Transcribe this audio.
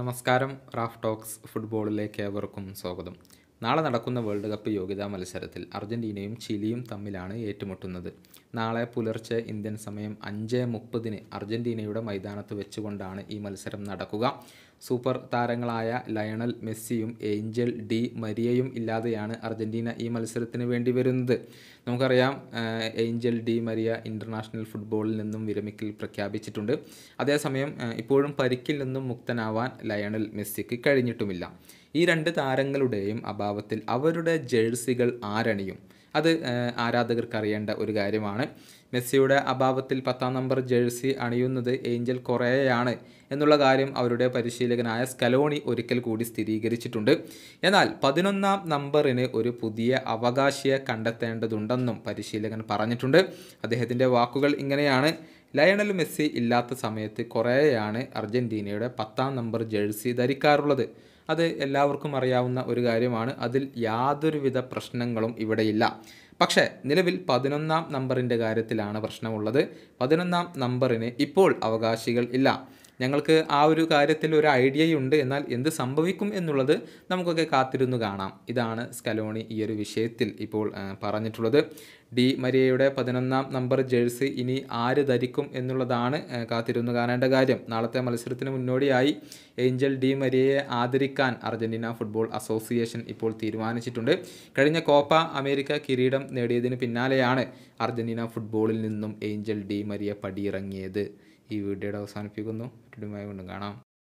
നമസ്കാരം Raf talks ഫുട്ബോളിലേക്ക് ഏവർക്കും സ്വാഗതം നാളെ നടക്കുന്ന വേൾഡ് കപ്പ് യോഗ്യതാ മത്സരത്തിൽ അർജൻറ്റീനയും ചിലിയും തമ്മിലാണ് ഏറ്റുമുട്ടുന്നത് നാളെ പുലർച്ചെ ഇന്ത്യൻ സമയം അഞ്ച് മുപ്പതിന് അർജൻറ്റീനയുടെ മൈതാനത്ത് വെച്ചുകൊണ്ടാണ് ഈ മത്സരം നടക്കുക സൂപ്പർ താരങ്ങളായ ലയണൽ മെസ്സിയും ഏഞ്ചൽ ഡി മരിയയും ഇല്ലാതെയാണ് അർജൻറ്റീന ഈ മത്സരത്തിന് വേണ്ടി വരുന്നത് നമുക്കറിയാം ഏഞ്ചൽ ഡി മരിയ ഇൻ്റർനാഷണൽ ഫുട്ബോളിൽ നിന്നും വിരമിക്കൽ പ്രഖ്യാപിച്ചിട്ടുണ്ട് അതേസമയം ഇപ്പോഴും പരിക്കിൽ നിന്നും മുക്തനാവാൻ ലയണൽ മെസ്സിക്ക് കഴിഞ്ഞിട്ടുമില്ല ഈ രണ്ട് താരങ്ങളുടെയും അഭാവത്തിൽ അവരുടെ ജേഴ്സികൾ ആരണിയും അത് ആരാധകർക്ക് അറിയേണ്ട ഒരു കാര്യമാണ് മെസ്സിയുടെ അഭാവത്തിൽ പത്താം നമ്പർ ജേഴ്സി അണിയുന്നത് ഏഞ്ചൽ കൊറേയാണ് എന്നുള്ള കാര്യം അവരുടെ പരിശീലകനായ സ്കലോണി ഒരിക്കൽ കൂടി സ്ഥിരീകരിച്ചിട്ടുണ്ട് എന്നാൽ പതിനൊന്നാം നമ്പറിന് ഒരു പുതിയ അവകാശിയെ കണ്ടെത്തേണ്ടതുണ്ടെന്നും പരിശീലകൻ പറഞ്ഞിട്ടുണ്ട് അദ്ദേഹത്തിൻ്റെ വാക്കുകൾ ഇങ്ങനെയാണ് ലയണൽ മെസ്സി ഇല്ലാത്ത സമയത്ത് കുറേയാണ് അർജൻറ്റീനയുടെ പത്താം നമ്പർ ജേഴ്സി ധരിക്കാറുള്ളത് അത് എല്ലാവർക്കും അറിയാവുന്ന ഒരു കാര്യമാണ് അതിൽ യാതൊരുവിധ പ്രശ്നങ്ങളും ഇവിടെയില്ല പക്ഷേ നിലവിൽ പതിനൊന്നാം നമ്പറിൻ്റെ കാര്യത്തിലാണ് പ്രശ്നമുള്ളത് പതിനൊന്നാം നമ്പറിന് ഇപ്പോൾ അവകാശികൾ ഇല്ല ഞങ്ങൾക്ക് ആ ഒരു കാര്യത്തിൽ ഒരു ഐഡിയയുണ്ട് എന്നാൽ എന്ത് സംഭവിക്കും എന്നുള്ളത് നമുക്കൊക്കെ കാത്തിരുന്നു കാണാം ഇതാണ് സ്കലോണി ഈ ഒരു വിഷയത്തിൽ ഇപ്പോൾ പറഞ്ഞിട്ടുള്ളത് ഡി മരിയയുടെ പതിനൊന്നാം നമ്പർ ജേഴ്സി ഇനി ആര് ധരിക്കും എന്നുള്ളതാണ് കാത്തിരുന്നു കാണേണ്ട കാര്യം നാളത്തെ മത്സരത്തിന് മുന്നോടിയായി ഏഞ്ചൽ ഡി മരിയയെ ആദരിക്കാൻ അർജന്റീന ഫുട്ബോൾ അസോസിയേഷൻ ഇപ്പോൾ തീരുമാനിച്ചിട്ടുണ്ട് കഴിഞ്ഞ കോപ്പ അമേരിക്ക കിരീടം നേടിയതിന് പിന്നാലെയാണ് അർജന്റീന ഫുട്ബോളിൽ നിന്നും ഏഞ്ചൽ ഡി മരിയ പടിയിറങ്ങിയത് ഈ വീഡിയോയുടെ അവസാനിപ്പിക്കുന്നു കാണാം